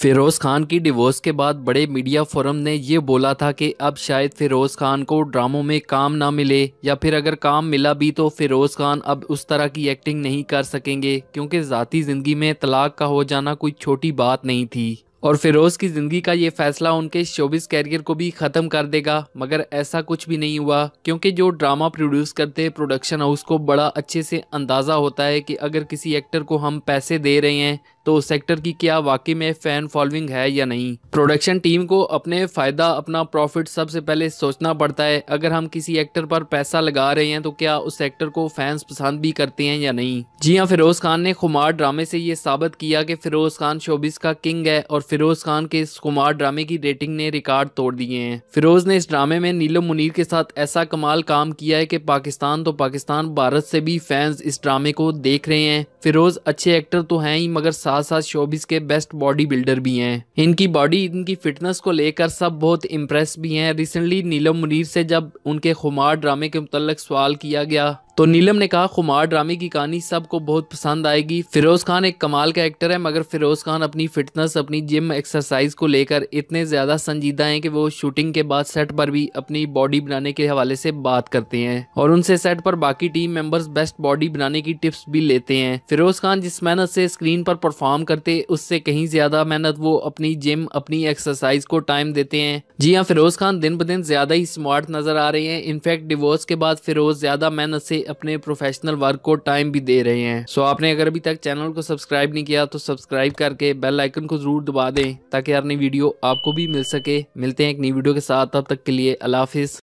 फिरोज़ खान की डिवोर्स के बाद बड़े मीडिया फोरम ने ये बोला था कि अब शायद फिरोज़ खान को ड्रामों में काम ना मिले या फिर अगर काम मिला भी तो फिरोज़ खान अब उस तरह की एक्टिंग नहीं कर सकेंगे क्योंकि ज़ाती ज़िंदगी में तलाक का हो जाना कोई छोटी बात नहीं थी और फिरोज़ की ज़िंदगी का ये फैसला उनके शोबिस कैरियर को भी ख़त्म कर देगा मगर ऐसा कुछ भी नहीं हुआ क्योंकि जो ड्रामा प्रोड्यूस करते प्रोडक्शन हाउस को बड़ा अच्छे से अंदाज़ा होता है कि अगर किसी एक्टर को हम पैसे दे रहे हैं तो उस सेक्टर की क्या वाकई में फैन फॉलोइंग है या नहीं प्रोडक्शन टीम को अपने फ़ायदा अपना प्रॉफिट सबसे पहले सोचना पड़ता है अगर हम किसी एक्टर पर पैसा लगा रहे हैं तो क्या उस एक्टर को फैंस पसंद भी करते हैं या नहीं जी हाँ फिरोज़ खान ने खुमार ड्रामे से ये साबित किया कि फिरोज़ खान शोबिस का किंग है और फिरोज़ खान के इस खुमार ड्रामे की रेटिंग ने रिकॉर्ड तोड़ दिए हैं फिरोज़ ने इस ड्रामे में नीलम मुनीर के साथ ऐसा कमाल काम किया है कि पाकिस्तान तो पाकिस्तान भारत से भी फैंस इस ड्रामे को देख रहे हैं फिरोज़ अच्छे एक्टर तो हैं ही मगर साथ साथ साथ शोबिस के बेस्ट बॉडी बिल्डर भी हैं इनकी बॉडी इनकी फिटनेस को लेकर सब बहुत इम्प्रेस भी हैं रिसेंटली नीलम मुनीर से जब उनके खुमार ड्रामे के मुतल सवाल किया गया तो नीलम ने कहा खुमार ड्रामे की कहानी सबको बहुत पसंद आएगी फिरोज़ खान एक कमाल का एक्टर है मगर फिरोज़ खान अपनी फिटनेस अपनी जिम एक्सरसाइज को लेकर इतने ज़्यादा संजीदा हैं कि वो शूटिंग के बाद सेट पर भी अपनी बॉडी बनाने के हवाले से बात करते हैं और उनसे सेट पर बाकी टीम मेंबर्स बेस्ट बॉडी बनाने की टिप्स भी लेते हैं फिरोज़ खान जिस मेहनत से स्क्रीन पर परफॉर्म करते उससे कहीं ज़्यादा मेहनत वो अपनी जिम अपनी एक्सरसाइज को टाइम देते हैं जी हाँ फिरोज़ खान दिन ब दिन ज़्यादा ही स्मार्ट नज़र आ रहे हैं इनफैक्ट डिवोर्स के बाद फिरोज़ ज़्यादा मेहनत से अपने प्रोफेशनल वर्क को टाइम भी दे रहे हैं सो आपने अगर अभी तक चैनल को सब्सक्राइब नहीं किया तो सब्सक्राइब करके बेल आइकन को जरूर दबा दें ताकि हर नई वीडियो आपको भी मिल सके मिलते हैं एक नई वीडियो के साथ तब तक के लिए अलाफिज